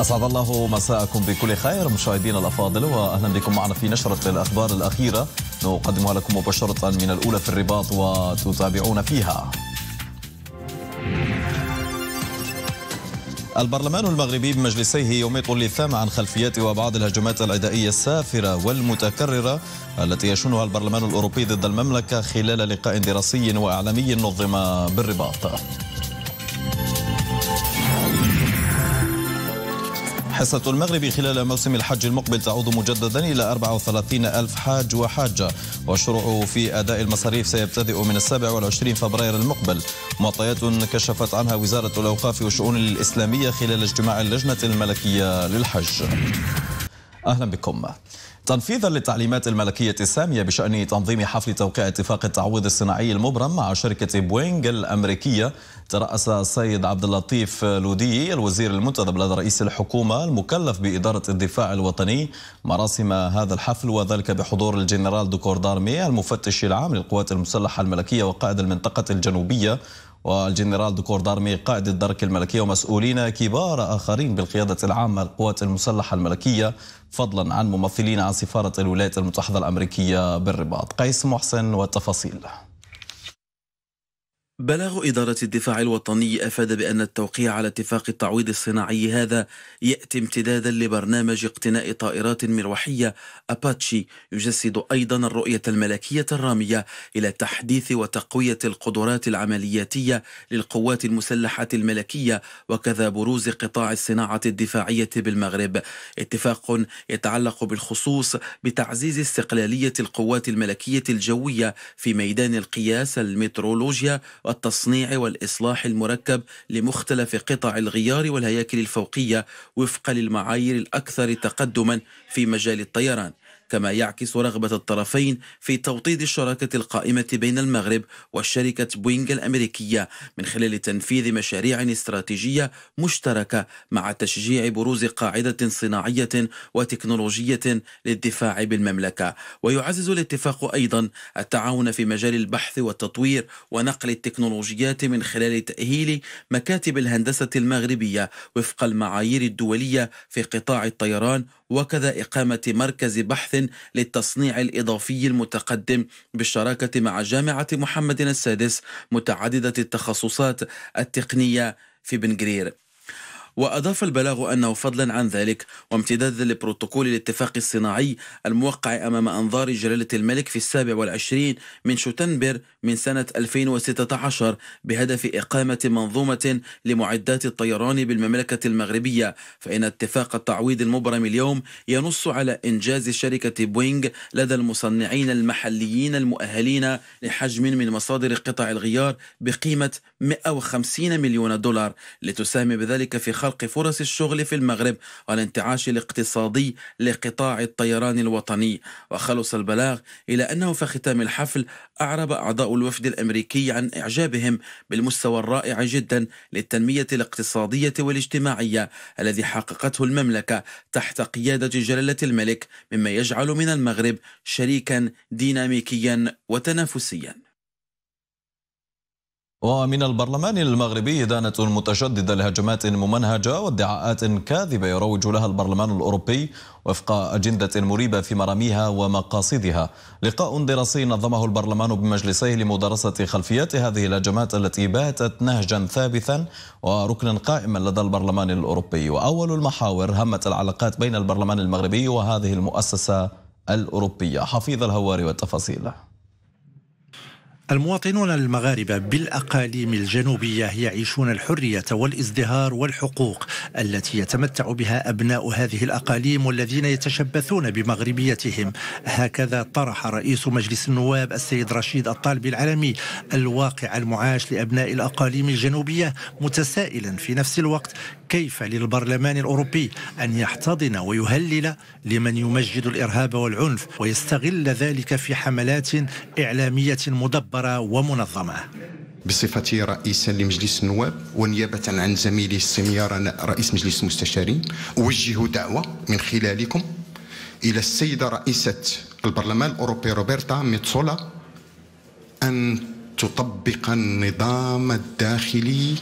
أسعد الله مساءكم بكل خير مشاهدينا الأفاضل وأهلا بكم معنا في نشرة الأخبار الأخيرة نقدمها لكم مباشرة من الأولى في الرباط وتتابعون فيها البرلمان المغربي بمجلسيه يميط اللثام عن خلفيات وبعض الهجمات العدائية السافرة والمتكررة التي يشنها البرلمان الأوروبي ضد المملكة خلال لقاء دراسي وإعلامي نظم بالرباط حصة المغرب خلال موسم الحج المقبل تعود مجددا إلى 34 ألف حاج وحاجة والشروع في أداء المصاريف سيبتدئ من السابع فبراير المقبل معطيات كشفت عنها وزارة الأوقاف والشؤون الإسلامية خلال اجتماع اللجنة الملكية للحج أهلا بكم تنفيذا للتعليمات الملكية السامية بشأن تنظيم حفل توقيع اتفاق التعويض الصناعي المبرم مع شركة بوينغ الأمريكية ترأس السيد عبد اللطيف لودي الوزير المنتدب لدى رئيس الحكومة المكلف بإدارة الدفاع الوطني مراسم هذا الحفل وذلك بحضور الجنرال دوكور دارمي المفتش العام للقوات المسلحة الملكية وقائد المنطقة الجنوبية والجنرال دكور دارمي قائد الدرك الملكي ومسؤولين كبار آخرين بالقيادة العامة للقوات المسلحة الملكية فضلا عن ممثلين عن سفارة الولايات المتحدة الأمريكية بالرباط قيس محسن والتفاصيل بلاغ إدارة الدفاع الوطني أفاد بأن التوقيع على اتفاق التعويض الصناعي هذا يأتي امتدادا لبرنامج اقتناء طائرات مروحية أباتشي يجسد أيضا الرؤية الملكية الرامية إلى تحديث وتقوية القدرات العملياتية للقوات المسلحة الملكية وكذا بروز قطاع الصناعة الدفاعية بالمغرب اتفاق يتعلق بالخصوص بتعزيز استقلالية القوات الملكية الجوية في ميدان القياس المترولوجيا والتصنيع والإصلاح المركب لمختلف قطع الغيار والهياكل الفوقية وفقا للمعايير الأكثر تقدما في مجال الطيران كما يعكس رغبة الطرفين في توطيد الشراكة القائمة بين المغرب وشركة بوينغ الأمريكية من خلال تنفيذ مشاريع استراتيجية مشتركة مع تشجيع بروز قاعدة صناعية وتكنولوجية للدفاع بالمملكة ويعزز الاتفاق أيضا التعاون في مجال البحث والتطوير ونقل التكنولوجيات من خلال تأهيل مكاتب الهندسة المغربية وفق المعايير الدولية في قطاع الطيران وكذا إقامة مركز بحث للتصنيع الإضافي المتقدم بالشراكة مع جامعة محمد السادس متعددة التخصصات التقنية في بنجرير وأضاف البلاغ أنه فضلا عن ذلك وامتدادا لبروتوكول الاتفاق الصناعي الموقع أمام أنظار جلالة الملك في السابع والعشرين من شتنبر من سنة 2016 بهدف إقامة منظومة لمعدات الطيران بالمملكة المغربية فإن اتفاق التعويض المبرم اليوم ينص على إنجاز شركة بوينغ لدى المصنعين المحليين المؤهلين لحجم من مصادر قطع الغيار بقيمة 150 مليون دولار لتساهم بذلك في خلق خلق فرص الشغل في المغرب والانتعاش الاقتصادي لقطاع الطيران الوطني وخلص البلاغ إلى أنه في ختام الحفل أعرب أعضاء الوفد الأمريكي عن إعجابهم بالمستوى الرائع جدا للتنمية الاقتصادية والاجتماعية الذي حققته المملكة تحت قيادة جلالة الملك مما يجعل من المغرب شريكا ديناميكيا وتنافسيا ومن البرلمان المغربي إدانة متشددة لهجمات ممنهجة وادعاءات كاذبة يروج لها البرلمان الأوروبي وفق أجندة مريبة في مراميها ومقاصدها لقاء دراسي نظمه البرلمان بمجلسيه لمدرسة خلفيات هذه الهجمات التي باتت نهجا ثابتا وركنا قائما لدى البرلمان الأوروبي وأول المحاور همت العلاقات بين البرلمان المغربي وهذه المؤسسة الأوروبية حفيظ الهواري والتفاصيل المواطنون المغاربه بالاقاليم الجنوبيه يعيشون الحريه والازدهار والحقوق التي يتمتع بها ابناء هذه الاقاليم والذين يتشبثون بمغربيتهم هكذا طرح رئيس مجلس النواب السيد رشيد الطالبي العالمي الواقع المعاش لابناء الاقاليم الجنوبيه متسائلا في نفس الوقت كيف للبرلمان الاوروبي ان يحتضن ويهلل لمن يمجد الارهاب والعنف ويستغل ذلك في حملات اعلاميه مدبره معبرة ومنظمة بصفتي رئيسا لمجلس النواب ونيابة عن زميلي السمير رئيس مجلس المستشارين أوجه دعوة من خلالكم إلى السيدة رئيسة البرلمان الأوروبي روبرتا ميتسولا أن تطبق النظام الداخلي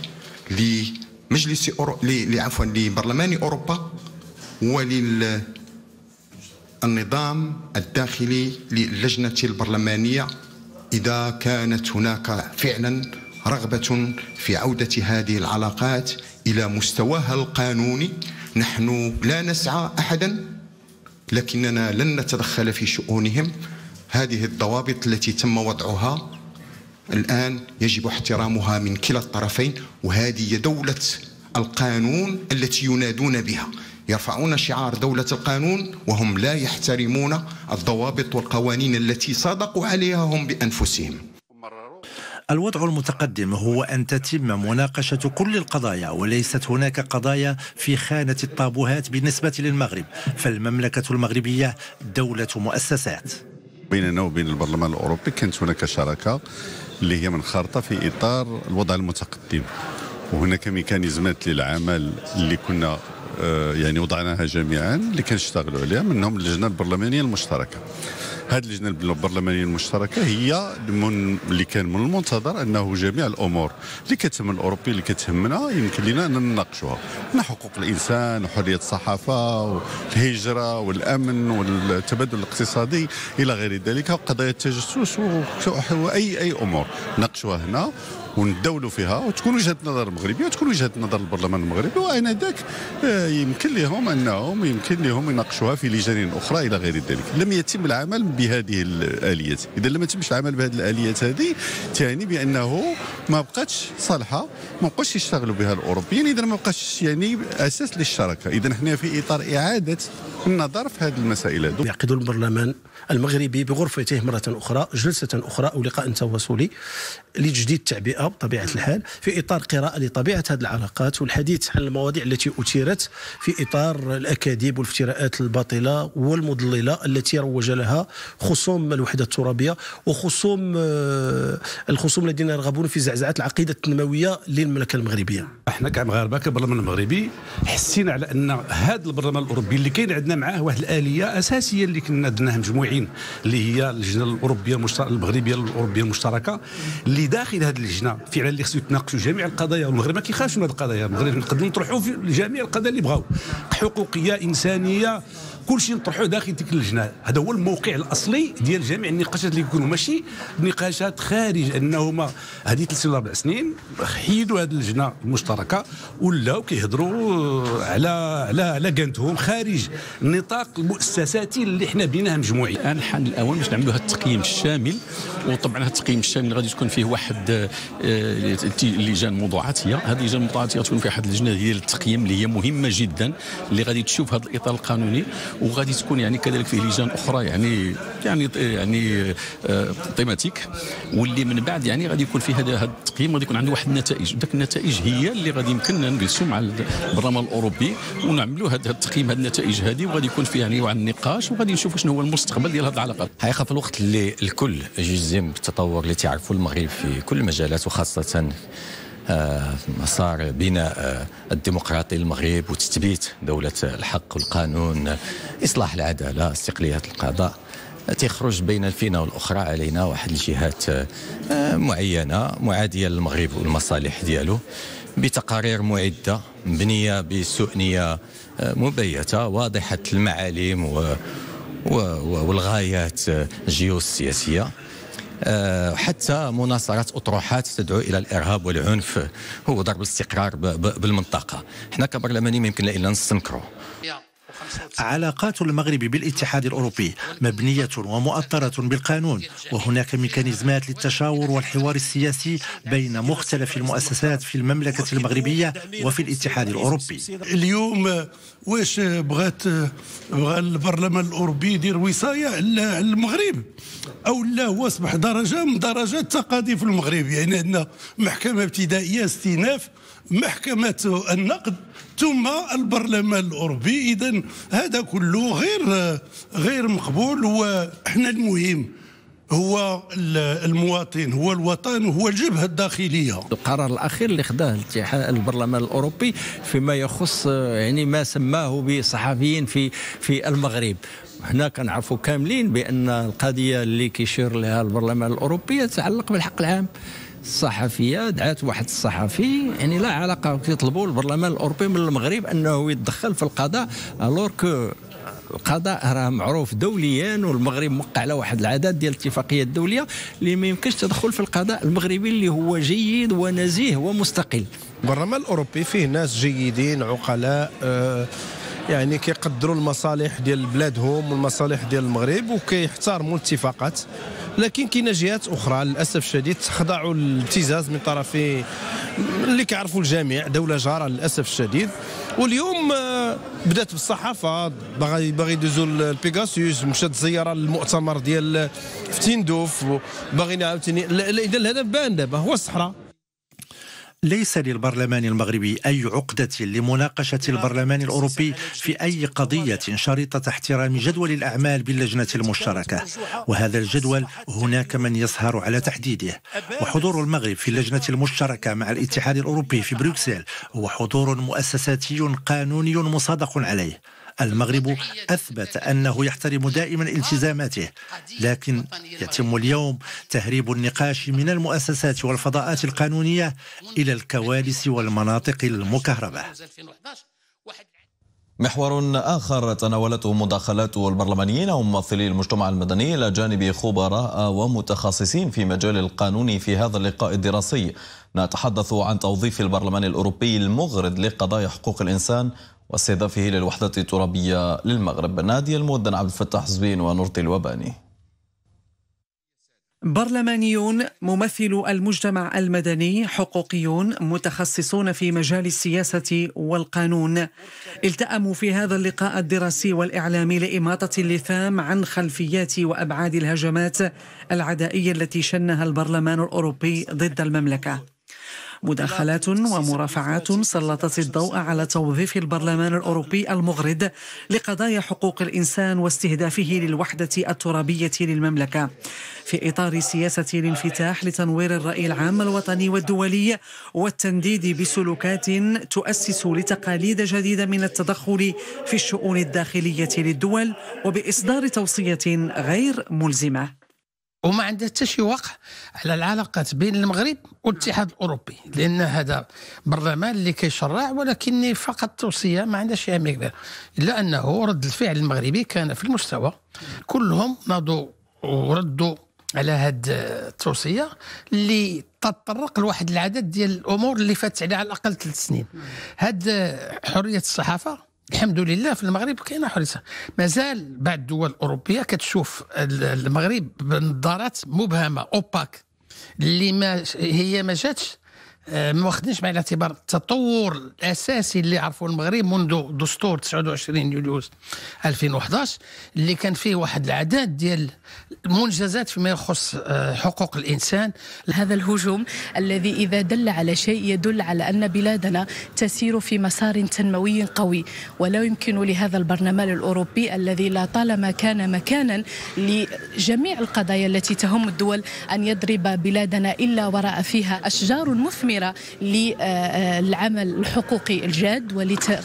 لمجلس أورو... عفوا لبرلمان أوروبا ولل النظام الداخلي للجنة البرلمانية إذا كانت هناك فعلا رغبة في عودة هذه العلاقات إلى مستواها القانوني نحن لا نسعى أحدا لكننا لن نتدخل في شؤونهم هذه الضوابط التي تم وضعها الآن يجب احترامها من كلا الطرفين وهذه دولة القانون التي ينادون بها يرفعون شعار دولة القانون وهم لا يحترمون الضوابط والقوانين التي صادقوا عليها هم بأنفسهم الوضع المتقدم هو أن تتم مناقشة كل القضايا وليست هناك قضايا في خانة الطابوهات بالنسبة للمغرب فالمملكة المغربية دولة مؤسسات بيننا وبين البرلمان الأوروبي كانت هناك شراكة اللي هي منخرطة في إطار الوضع المتقدم وهناك ميكانيزمات للعمل اللي كنا آه، يعني وضعناها جميعا اللي كنشتغلوا عليها منهم اللجنه البرلمانيه المشتركه هذه اللجنه البرلمانيه المشتركه هي من اللي كان من المنتظر انه جميع الامور اللي كتهم الاوروبي اللي كتهمنا يمكن لنا ان نناقشوها من حقوق الانسان وحريه الصحافه والهجره والامن والتبادل الاقتصادي الى غير ذلك وقضايا التجسس واي اي امور ناقشوها هنا ونداولوا فيها وتكون وجهه نظر مغربيه وتكون وجهه نظر البرلمان المغربي ذاك آه، يمكن لهم انهم يمكن لهم يناقشوها في لجان اخرى الى غير ذلك لم يتم العمل بهذه الاليات اذا لم يتمش العمل بهذه الاليات هذه تعني بانه ما بقاتش صالحه ما بقاش يشتغلوا بها الاوروبيين اذا ما بقاش يعني اساس للشراكه اذا حنا في اطار اعاده النظر في هذه المسائل هذو يعقد البرلمان المغربي بغرفته مرة أخرى جلسة أخرى أو لقاء تواصلي لتجديد التعبئة بطبيعة الحال في إطار قراءة لطبيعة هذه العلاقات والحديث عن المواضيع التي أثيرت في إطار الأكاذيب والافتراءات الباطلة والمضللة التي روج لها خصوم الوحدة الترابية وخصوم آه، الخصوم الذين يرغبون في زعزعة العقيدة التنموية للمملكة المغربية احنا كمغاربة كبرلمان المغربي حسينا على أن هذا البرلمان الأوروبي اللي كاين عندنا معاه واحد الاليه اساسيه اللي كنا درناها مجموعين اللي هي اللجنه الاوروبيه المغربيه الاوروبيه المشتركه اللي داخل هذه اللجنه فعلا اللي خصو يتناقشوا جميع القضايا والمغرب ما كيخافش من هذه القضايا المغرب نقدروا نطرحوا في جميع القضايا اللي بغاو حقوقيه انسانيه كل شيء نطرحوه داخل تلك اللجنه هذا هو الموقع الاصلي ديال جميع النقاشات اللي يكونوا ماشي نقاشات خارج انهما هذه ثلاث ولا اربع سنين حيدوا هذه اللجنه المشتركه ولاو كيهضروا على على على كانتهم خارج النطاق المؤسساتي اللي حنا بيناها مجموعين الان حان الاوان باش نعملوا هذا التقييم الشامل وطبعا هذا التقييم الشامل غادي تكون فيه واحد آه، لجان موضوعاتيه هذه اللجان الموضوعاتيه تكون فيها واحد اللجنه ديال التقييم اللي هي مهمه جدا اللي غادي تشوف هذا الاطار القانوني وغادي تكون يعني كذلك فيه لجان اخرى يعني يعني يعني آه، تيماتيك واللي من بعد يعني غادي يكون في هذا التقييم غادي يكون عنده واحد النتائج ذاك النتائج هي اللي غادي يمكننا نجلسوا مع البرلمان الاوروبي ونعملوا هذا التقييم هذه النتائج هذه وغادي يكون فيه يعني واحد النقاش وغادي نشوفوا شنو هو المستقبل ديال هذه العلاقات حقيقه في الوقت اللي الكل يجزم بالتطور اللي تعرفوا المغرب في كل المجالات وخاصه مسار آه، بناء آه، الديمقراطي للمغرب وتثبيت دولة الحق والقانون إصلاح العدالة استقلالية القضاء تيخرج بين الفينة والأخرى علينا واحد الجهات آه، معينة معادية للمغرب والمصالح ديالو بتقارير معدة مبنية بسؤنية مبيتة واضحة المعالم والغايات الجيوسياسية آه، حتى مناصرة أطروحات تدعو إلى الإرهاب والعنف ضرب الاستقرار بالمنطقة حنا كبرلمانيين يمكن لنا نستنكروا علاقات المغرب بالاتحاد الأوروبي مبنية ومؤطرة بالقانون وهناك ميكانيزمات للتشاور والحوار السياسي بين مختلف المؤسسات في المملكة المغربية وفي الاتحاد الأوروبي اليوم واش بغات بغى البرلمان الأوروبي يدير وصاية على المغرب أو لا هو أصبح درجة من درجات التقاضي في المغرب يعني عندنا محكمة ابتدائية استئناف محكمة النقد ثم البرلمان الاوروبي اذا هذا كله غير غير مقبول وإحنا المهم هو المواطن هو الوطن هو الجبهة الداخلية القرار الأخير اللي خداه الاتحاد البرلمان الأوروبي فيما يخص يعني ما سماه بصحفيين في في المغرب هنا كنعرفوا كاملين بأن القضية اللي كيشير لها البرلمان الأوروبي تتعلق بالحق العام الصحفيه دعات واحد الصحفي يعني لا علاقه كيطلبوا البرلمان الاوروبي من المغرب انه يتدخل في القضاء الور كو القضاء راه معروف دوليا والمغرب موقع على واحد العدد ديال الاتفاقيات الدوليه اللي ما يمكنش تدخل في القضاء المغربي اللي هو جيد ونزيه ومستقل البرلمان الاوروبي فيه ناس جيدين عقلاء آه يعني كيقدروا المصالح ديال بلادهم والمصالح ديال المغرب وكيحترموا الاتفاقات لكن كاينه جهات اخرى للاسف الشديد تخضعوا للابتزاز من طرف اللي كيعرفوا الجميع دوله جاره للاسف الشديد واليوم آه، بدات بالصحافه باغي باغي يدوزوا البيغاسوس مشات زياره للمؤتمر ديال تندوف باغي عاوتاني اذا الهدف بان دابا هو الصحراء ليس للبرلمان المغربي أي عقدة لمناقشة البرلمان الأوروبي في أي قضية شريطة احترام جدول الأعمال باللجنة المشتركة وهذا الجدول هناك من يسهر على تحديده وحضور المغرب في اللجنة المشتركة مع الاتحاد الأوروبي في بروكسل هو حضور مؤسساتي قانوني مصادق عليه المغرب أثبت أنه يحترم دائما التزاماته لكن يتم اليوم تهريب النقاش من المؤسسات والفضاءات القانونية إلى الكوالس والمناطق المكهربة محور آخر تناولته مداخلات البرلمانيين وممثلي المجتمع المدني إلى جانب خبراء ومتخصصين في مجال القانون في هذا اللقاء الدراسي نتحدث عن توظيف البرلمان الأوروبي المغرد لقضايا حقوق الإنسان واستهدافه للوحدة الترابية للمغرب نادي المودن عبد الفتاح زبين ونورتي الوباني برلمانيون ممثل المجتمع المدني حقوقيون متخصصون في مجال السياسة والقانون التأموا في هذا اللقاء الدراسي والإعلامي لإماطة اللثام عن خلفيات وأبعاد الهجمات العدائية التي شنها البرلمان الأوروبي ضد المملكة مداخلات ومرافعات سلطت الضوء على توظيف البرلمان الأوروبي المغرض لقضايا حقوق الإنسان واستهدافه للوحدة الترابية للمملكة في إطار سياسة الانفتاح لتنوير الرأي العام الوطني والدولي والتنديد بسلوكات تؤسس لتقاليد جديدة من التدخل في الشؤون الداخلية للدول وبإصدار توصية غير ملزمة وما عندها حتى شي وقع على العلاقات بين المغرب والاتحاد الاوروبي لان هذا برلمان اللي كيشرع ولكن فقط توصيه ما عندها شي اهميه كبيره الا انه رد الفعل المغربي كان في المستوى كلهم ناضوا وردوا على هذه التوصيه اللي تطرق لواحد العدد ديال الامور اللي فاتت عليها على الاقل ثلاث سنين هاد حريه الصحافه الحمد لله في المغرب كاينه حريصه مازال بعض الدول الاوروبيه كتشوف المغرب بنظارات مبهمه اوباك اللي ما هي ما جاتش آه، ما واخدينش بعين الاعتبار التطور الاساسي اللي عرفوا المغرب منذ دستور 29 يوليوز 2011 اللي كان فيه واحد العدد ديال المنجزات فيما يخص آه، حقوق الانسان هذا الهجوم الذي اذا دل على شيء يدل على ان بلادنا تسير في مسار تنموي قوي ولا يمكن لهذا البرلمان الاوروبي الذي لا طالما كان مكانا لجميع القضايا التي تهم الدول ان يضرب بلادنا الا وراء فيها اشجار مثمره مثمرة للعمل الحقوقي الجاد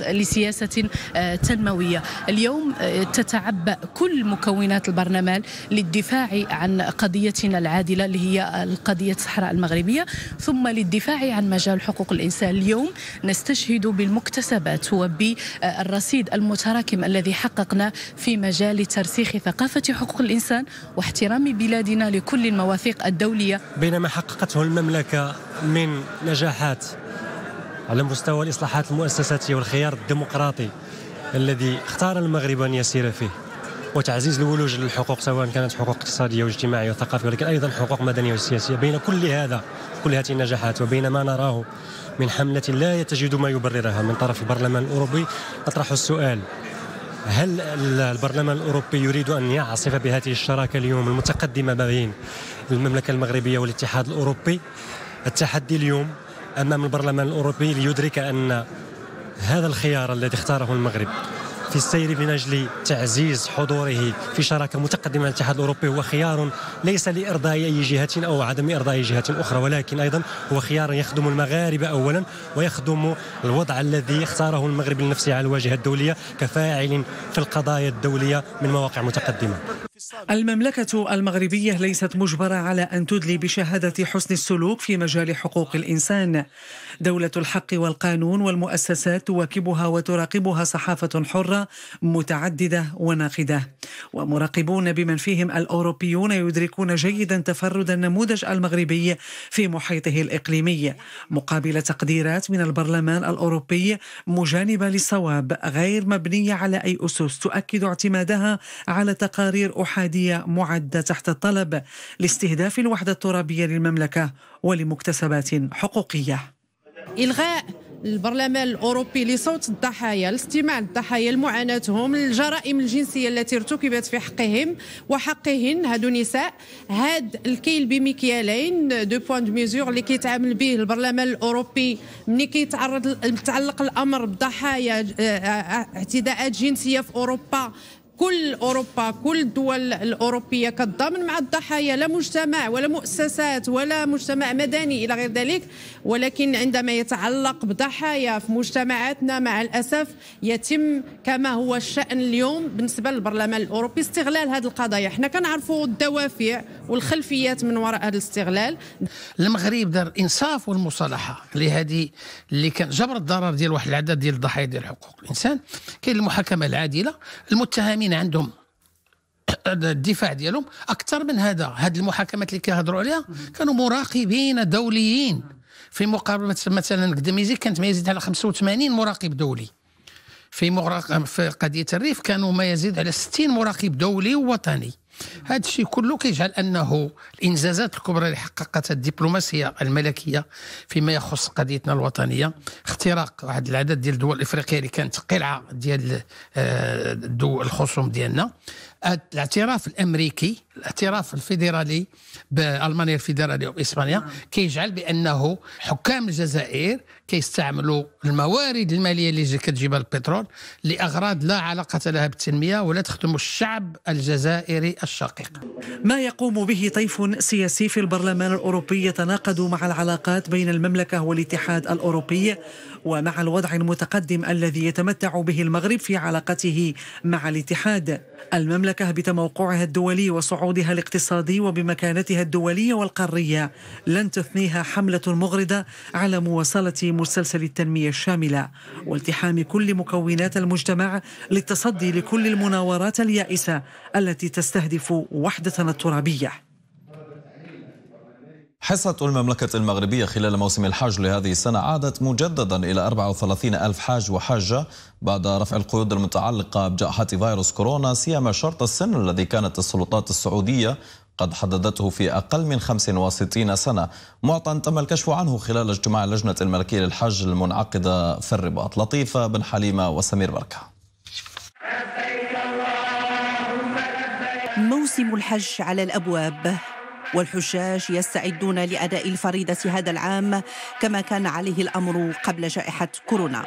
ولسياسة آه، تنموية اليوم آه، تتعبأ كل مكونات البرلمان للدفاع عن قضيتنا العادلة اللي هي قضية الصحراء المغربية ثم للدفاع عن مجال حقوق الإنسان اليوم نستشهد بالمكتسبات وبالرصيد المتراكم الذي حققنا في مجال ترسيخ ثقافة حقوق الإنسان واحترام بلادنا لكل المواثيق الدولية بينما حققته المملكة من نجاحات على مستوى الإصلاحات المؤسساتية والخيار الديمقراطي الذي اختار المغرب أن يسير فيه وتعزيز الولوج للحقوق سواء كانت حقوق اقتصادية واجتماعية وثقافية ولكن أيضا حقوق مدنية وسياسية بين كل هذا كل هذه النجاحات وبين ما نراه من حملة لا يتجد ما يبررها من طرف البرلمان الأوروبي أطرح السؤال هل البرلمان الأوروبي يريد أن يعصف بهذه الشراكة اليوم المتقدمة ما بين المملكة المغربية والاتحاد الأوروبي التحدي اليوم امام البرلمان الاوروبي ليدرك ان هذا الخيار الذي اختاره المغرب في السير من اجل تعزيز حضوره في شراكه متقدمه مع الاتحاد الاوروبي هو خيار ليس لارضاء اي جهه او عدم ارضاء جهه اخرى ولكن ايضا هو خيار يخدم المغاربه اولا ويخدم الوضع الذي اختاره المغرب لنفسه على الواجهه الدوليه كفاعل في القضايا الدوليه من مواقع متقدمه المملكة المغربية ليست مجبرة على أن تدلي بشهادة حسن السلوك في مجال حقوق الإنسان دولة الحق والقانون والمؤسسات تواكبها وتراقبها صحافة حرة متعددة وناقدة ومراقبون بمن فيهم الأوروبيون يدركون جيدا تفرد النموذج المغربي في محيطه الإقليمي مقابل تقديرات من البرلمان الأوروبي مجانبة للصواب غير مبنية على أي أسس تؤكد اعتمادها على تقارير أحادية معدة تحت الطلب لاستهداف الوحدة الترابية للمملكة ولمكتسبات حقوقية إلغاء البرلمان الاوروبي لصوت الضحايا لاستماع الضحايا لمعاناتهم الجرائم الجنسيه التي ارتكبت في حقهم وحقهن هادو نساء هاد الكيل بمكيالين دو بوان دو ميزور اللي كيتعامل به البرلمان الاوروبي ملي كيتعرض متعلق الامر بضحايا آه، آه، اعتداءات جنسيه في اوروبا كل أوروبا كل الدول الأوروبية كتضامن مع الضحايا لا مجتمع ولا مؤسسات ولا مجتمع مدني إلى غير ذلك ولكن عندما يتعلق بضحايا في مجتمعاتنا مع الأسف يتم كما هو الشأن اليوم بالنسبة للبرلمان الأوروبي استغلال هذه القضايا حنا كنعرفوا الدوافع والخلفيات من وراء هذا الاستغلال المغرب دار الإنصاف والمصالحة لهذه اللي كان جبر الضرر ديال واحد العدد ديال الضحايا ديال حقوق الإنسان كاين المحاكمة العادلة المتهمين الذين عندهم الدفاع ديالهم اكثر من هذا هاد المحاكمات اللي كيهضروا عليها كانوا مراقبين دوليين في مقابله مثلا قدميزي كانت ما يزيد على 85 مراقب دولي في مراقب في قضيه الريف كانوا ما يزيد على 60 مراقب دولي ووطني هذا الشيء كله كيجعل انه الانجازات الكبرى اللي حققتها الدبلوماسيه الملكيه فيما يخص قضيتنا الوطنيه اختراق واحد العدد ديال الدول الافريقيه اللي كانت قلعه ديال آه، الخصوم ديالنا الاعتراف الامريكي الاعتراف الفيدرالي بالمانيا الفيدراليه واسبانيا نعم. كيجعل بانه حكام الجزائر كيستعملوا الموارد الماليه اللي كتجيبها البترول لاغراض لا علاقه لها بالتنميه ولا تخدم الشعب الجزائري الشقيق. ما يقوم به طيف سياسي في البرلمان الاوروبي يتناقض مع العلاقات بين المملكه والاتحاد الاوروبي ومع الوضع المتقدم الذي يتمتع به المغرب في علاقته مع الاتحاد. المملكه بتموقعها الدولي وصعوبة بصعودها الاقتصادي وبمكانتها الدولية والقارية لن تثنيها حملة مغردة على مواصلة مسلسل التنمية الشاملة والتحام كل مكونات المجتمع للتصدي لكل المناورات اليائسة التي تستهدف وحدتنا الترابية حصة المملكة المغربية خلال موسم الحج لهذه السنة عادت مجددا إلى 34 ألف حاج وحاجة بعد رفع القيود المتعلقة بجائحة فيروس كورونا سيما شرط السن الذي كانت السلطات السعودية قد حددته في أقل من 65 سنة معطى تم الكشف عنه خلال اجتماع اللجنة الملكية للحج المنعقدة في الرباط لطيفة بن حليمة وسمير بركة موسم الحج على الأبواب والحشاش يستعدون لأداء الفريضة هذا العام كما كان عليه الأمر قبل جائحة كورونا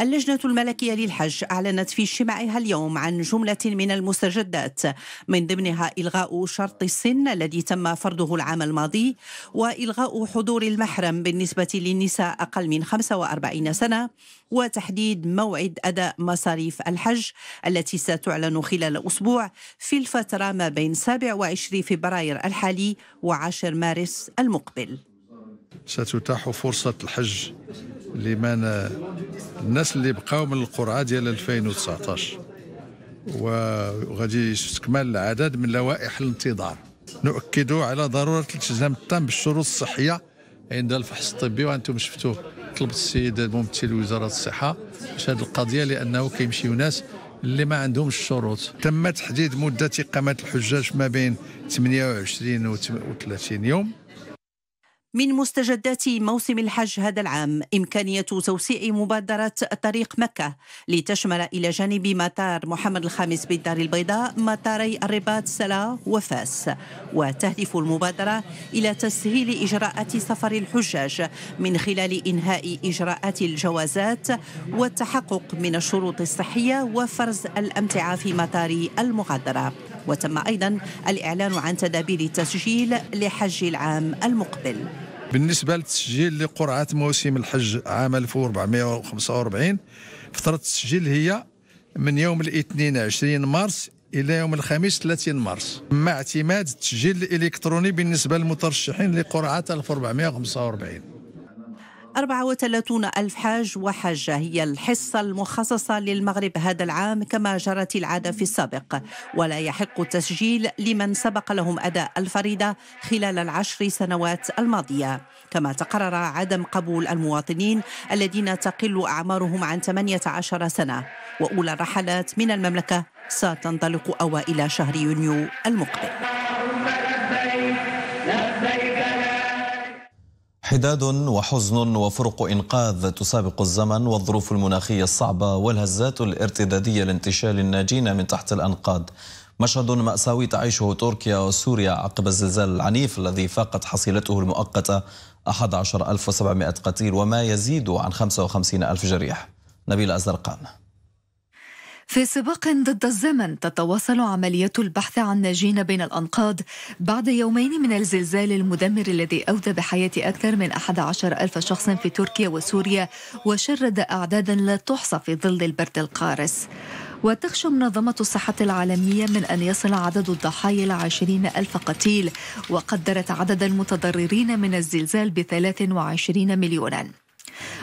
اللجنة الملكية للحج أعلنت في اجتماعها اليوم عن جملة من المستجدات من ضمنها إلغاء شرط السن الذي تم فرضه العام الماضي وإلغاء حضور المحرم بالنسبة للنساء أقل من 45 سنة وتحديد موعد أداء مصاريف الحج التي ستعلن خلال أسبوع في الفترة ما بين 27 فبراير الحالي و10 مارس المقبل ستتاح فرصة الحج لمن الناس اللي بقاو من القرعه ديال 2019 وغادي يستكمل العدد من لوائح الانتظار نؤكد على ضروره الالتزام التام بالشروط الصحيه عند الفحص الطبي وانتم شفتوا طلبت السيد ممثل وزاره الصحه باش هذه القضيه لانه كيمشيو ناس اللي ما عندهمش الشروط تم تحديد مده اقامه الحجاج ما بين 28 و 30 يوم من مستجدات موسم الحج هذا العام إمكانية توسيع مبادرة طريق مكة لتشمل إلى جانب مطار محمد الخامس بالدار البيضاء مطاري الرباط سلا وفاس وتهدف المبادرة إلى تسهيل إجراءات سفر الحجاج من خلال إنهاء إجراءات الجوازات والتحقق من الشروط الصحية وفرز الأمتعة في مطار المغادرة وتم أيضا الإعلان عن تدابير التسجيل لحج العام المقبل بالنسبة للتسجيل لقرعة موسم الحج عام 1445 فترة التسجيل هي من يوم الاثنين 20 مارس الى يوم الخميس 30 مارس مع اعتماد التسجيل الالكتروني بالنسبه للمترشحين لقرعه 1445 34 ألف حاج وحاجة هي الحصة المخصصة للمغرب هذا العام كما جرت العادة في السابق ولا يحق التسجيل لمن سبق لهم أداء الفريضة خلال العشر سنوات الماضية كما تقرر عدم قبول المواطنين الذين تقل أعمارهم عن 18 سنة وأولى الرحلات من المملكة ستنطلق أوائل شهر يونيو المقبل حداد وحزن وفرق إنقاذ تسابق الزمن والظروف المناخية الصعبة والهزات الارتدادية لانتشال الناجين من تحت الأنقاض مشهد مأساوي تعيشه تركيا وسوريا عقب الزلزال العنيف الذي فاقت حصيلته المؤقتة 11700 قتيل وما يزيد عن 55000 جريح نبيل أزرقان في سباق ضد الزمن تتواصل عملية البحث عن ناجين بين الأنقاض بعد يومين من الزلزال المدمر الذي أودى بحياة أكثر من 11 ألف شخص في تركيا وسوريا وشرد أعدادا لا تحصى في ظل البرد القارس وتخشى منظمة الصحة العالمية من أن يصل عدد الضحايا إلى 20 ألف قتيل وقدرت عدد المتضررين من الزلزال ب 23 مليونا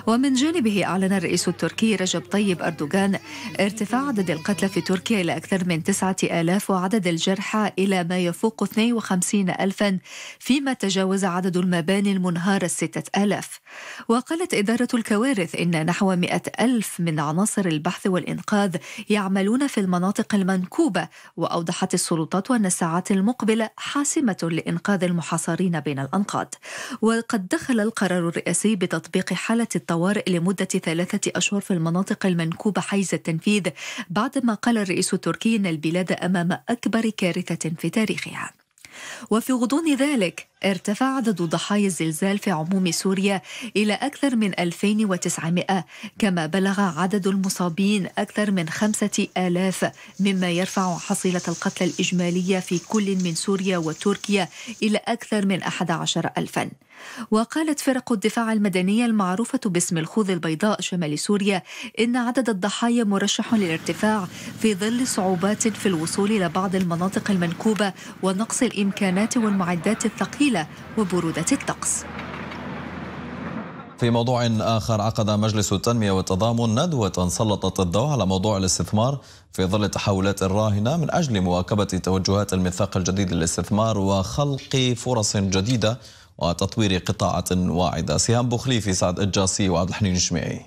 ومن جانبه أعلن الرئيس التركي رجب طيب أردوغان ارتفاع عدد القتلى في تركيا إلى أكثر من 9000 وعدد الجرحى إلى ما يفوق 52 ألفا فيما تجاوز عدد المباني المنهارة 6000 وقالت إدارة الكوارث إن نحو مئة ألف من عناصر البحث والإنقاذ يعملون في المناطق المنكوبة وأوضحت السلطات أن الساعات المقبلة حاسمة لإنقاذ المحاصرين بين الأنقاض وقد دخل القرار الرئاسي بتطبيق حالة حالات الطوارئ لمدة ثلاثة أشهر في المناطق المنكوبة حيز التنفيذ بعدما قال الرئيس التركي أن البلاد أمام أكبر كارثة في تاريخها وفي غضون ذلك ارتفع عدد ضحايا الزلزال في عموم سوريا إلى أكثر من 2900 كما بلغ عدد المصابين أكثر من 5000 مما يرفع حصيلة القتلى الإجمالية في كل من سوريا وتركيا إلى أكثر من 11 ألفاً وقالت فرق الدفاع المدنية المعروفة باسم الخوذ البيضاء شمال سوريا إن عدد الضحايا مرشح للارتفاع في ظل صعوبات في الوصول إلى بعض المناطق المنكوبة ونقص الإمكانات والمعدات الثقيلة الطويلة وبرودة الطقس في موضوع آخر عقد مجلس التنمية والتضامن ندوة سلطت الضوء على موضوع الاستثمار في ظل التحولات الراهنة من أجل مواكبة توجهات الميثاق الجديد للاستثمار وخلق فرص جديدة وتطوير قطاعات واعدة سهام بخليفي سعد الجاسي وعبد الحنين الشميعي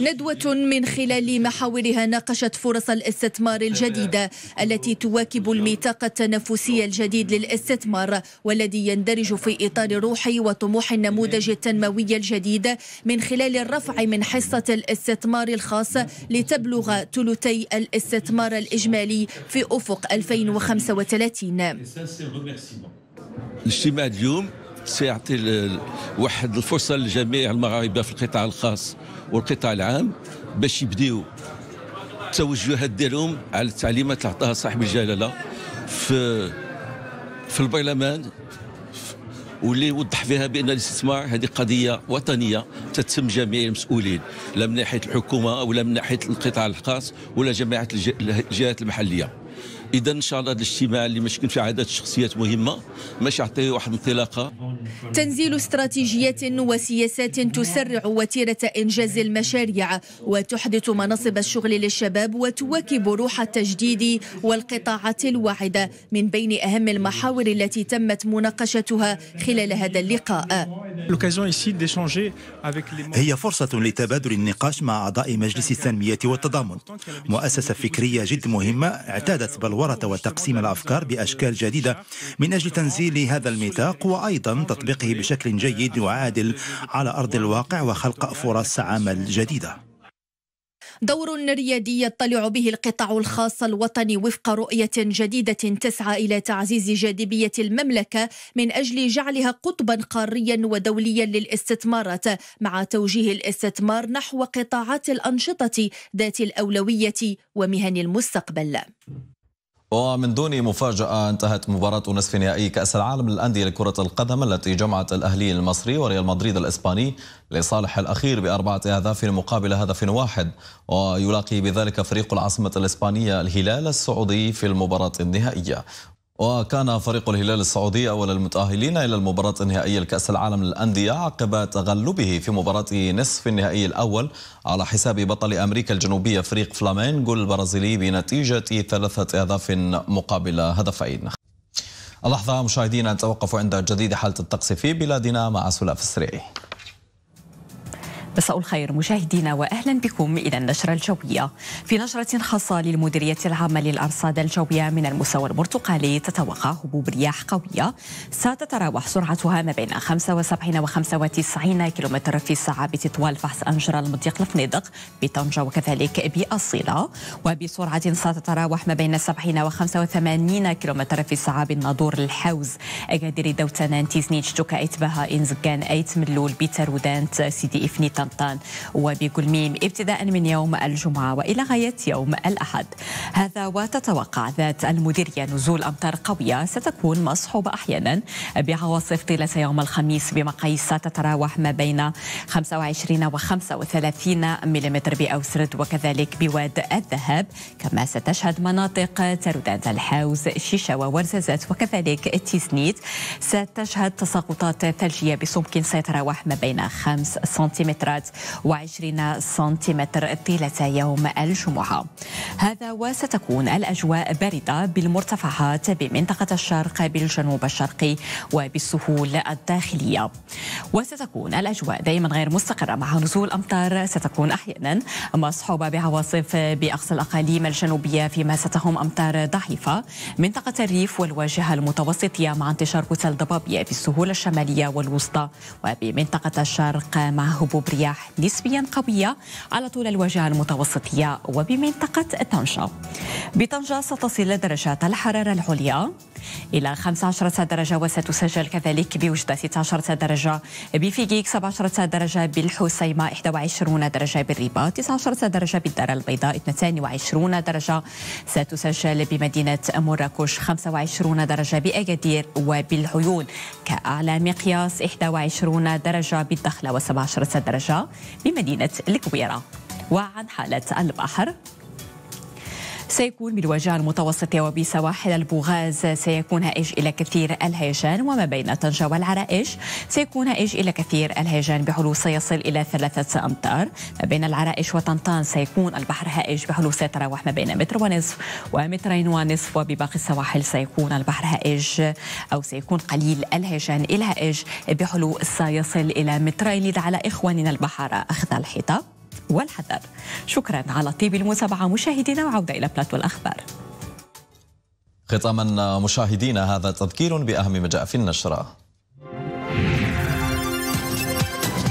ندوة من خلال محاورها ناقشت فرص الاستثمار الجديدة التي تواكب الميثاق التنافسي الجديد للاستثمار والذي يندرج في إطار روح وطموح النموذج التنموي الجديد من خلال الرفع من حصة الاستثمار الخاص لتبلغ ثلثي الاستثمار الإجمالي في أفق 2035 الاجتماع اليوم سيعطي واحد الفرصة لجميع المغاربة في القطاع الخاص والقطاع العام باش يبداو التوجهات ديالهم على التعليمات اللي عطاها صاحب الجلاله في في البرلمان واللي وضح فيها بان الاستثمار هذه قضيه وطنيه تتم جميع المسؤولين لا من ناحيه الحكومه ولا من ناحيه القطاع الخاص ولا جماعه الجهات المحليه اذا ان شاء الله هذا الاجتماع اللي ماشي كان فيه عدد شخصيات مهمه ماشي يعطي واحد الانطلاقه تنزيل استراتيجيات وسياسات تسرع وتيره انجاز المشاريع وتحدث مناصب الشغل للشباب وتواكب روح التجديد والقطاعات الواعده من بين اهم المحاور التي تمت مناقشتها خلال هذا اللقاء هي فرصة لتبادل النقاش مع أعضاء مجلس التنمية والتضامن مؤسسة فكرية جد مهمة اعتادت بل الورث وتقسيم الأفكار بأشكال جديدة من أجل تنزيل هذا الميثاق وأيضا تطبيقه بشكل جيد وعادل على أرض الواقع وخلق فرص عمل جديده دور ريادي يطلع به القطاع الخاص الوطني وفق رؤية جديدة تسعى إلى تعزيز جاذبية المملكة من أجل جعلها قطبا قاريا ودوليا للاستثمارات مع توجيه الاستثمار نحو قطاعات الأنشطة ذات الأولوية ومهن المستقبل ومن دون مفاجأة انتهت مباراة نصف نهائي كأس العالم للأندية لكرة القدم التي جمعت الأهلي المصري وريال مدريد الإسباني لصالح الأخير بأربعة أهداف مقابل هدف واحد ويلاقي بذلك فريق العاصمة الإسبانية الهلال السعودي في المباراة النهائية وكان فريق الهلال السعودي أول المتأهلين إلى المباراة النهائية لكأس العالم للأندية عقب تغلبه في مباراة نصف النهائي الأول على حساب بطل أمريكا الجنوبية فريق فلامينغو البرازيلي بنتيجة ثلاثة أهداف مقابل هدفين اللحظة مشاهدينا نتوقف عند جديد حالة الطقس في بلادنا مع سلاف السريعي مساء الخير مشاهدينا واهلا بكم الى النشره الجويه. في نشره خاصه للمديريه العامه للارصاد الجويه من المستوى البرتقالي تتوقع هبوب رياح قويه ستتراوح سرعتها ما بين 75 و 95 كيلومتر في الساعه بتطوال فحص انجرة المضيق الفنيدق بطنجه وكذلك باصيله وبسرعه ستتراوح ما بين 70 و 85 كيلومتر في الساعه بالناظور الحوز اكادير دوتانان تيزنيتش شتوكا اتباها انزكان ايت ملول بترودانت سيدي افنيتان وبكل وبكلميم ابتداء من يوم الجمعة وإلى غاية يوم الأحد هذا وتتوقع ذات المديرية نزول أمطار قوية ستكون مصحوبة أحيانا بعواصف طيلة يوم الخميس بمقاييس تتراوح ما بين 25 و 35 ملم بأوسرد وكذلك بواد الذهب كما ستشهد مناطق ترداد الحوز شيشة وورزازات وكذلك تيزنيت ستشهد تساقطات ثلجية بسمك سيتراوح ما بين 5 سنتيمتر مترات وعشرين سنتيمتر طيلة يوم الجمعة هذا وستكون الأجواء باردة بالمرتفعات بمنطقة الشرق بالجنوب الشرقي وبالسهول الداخلية وستكون الأجواء دائما غير مستقرة مع نزول أمطار ستكون أحيانا مصحوبة بعواصف بأقصى الأقاليم الجنوبية فيما ستهم أمطار ضعيفة منطقة الريف والواجهة المتوسطية مع انتشار كتل ضبابية بالسهول الشمالية والوسطى وبمنطقة الشرق مع هبوب رياح نسبيا قوية على طول الواجهة المتوسطية وبمنطقة طنجة بطنجة ستصل درجات الحرارة العليا إلى 15 درجة وستسجل كذلك بوجدة 16 درجة بفيجيك 17 درجة بالحسيمة 21 درجة بالرباط 19 درجة بالدار البيضاء 22 درجة ستسجل بمدينة مراكش 25 درجة بأكادير وبالعيون كأعلى مقياس 21 درجة بالدخلة و17 درجة بمدينة الكويرة وعن حالة البحر سيكون بالواجهة المتوسطة وبسواحل البوغاز سيكون هائج إلى كثير الهيجان وما بين طنجة والعرائش سيكون هائج إلى كثير الهيجان بحلول سيصل إلى ثلاثة أمتار ما بين العرائش وطنطان سيكون البحر هائج بحلول سيتراوح ما بين متر ونصف ومترين ونصف وبباقي السواحل سيكون البحر هائج أو سيكون قليل الهيجان إلى هائج بحلول سيصل إلى مترين على إخواننا البحر أخذ الحيطة والحذر شكرا على طيب المتابعة مشاهدينا وعودة إلى بلاتو الأخبار ختاما مشاهدينا هذا تذكير بأهم ما جاء في النشرة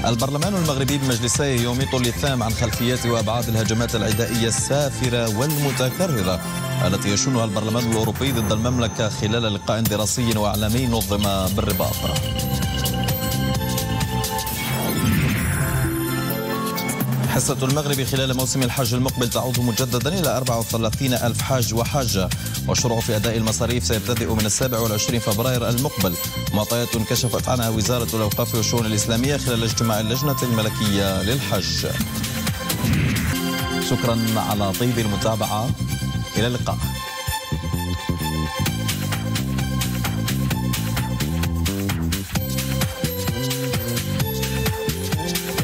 البرلمان المغربي بمجلسيه يميط طول الثام عن خلفيات وابعاد الهجمات العدائيه السافره والمتكرره التي يشنها البرلمان الاوروبي ضد المملكه خلال لقاء دراسي واعلامي نظم بالرباط. حصة المغرب خلال موسم الحج المقبل تعود مجددا إلى 34 ألف حاج وحاجة والشروع في أداء المصاريف سيبتدئ من السابع فبراير المقبل معطيات كشفت عنها وزارة الأوقاف والشؤون الإسلامية خلال اجتماع اللجنة الملكية للحج شكرا على طيب المتابعة إلى اللقاء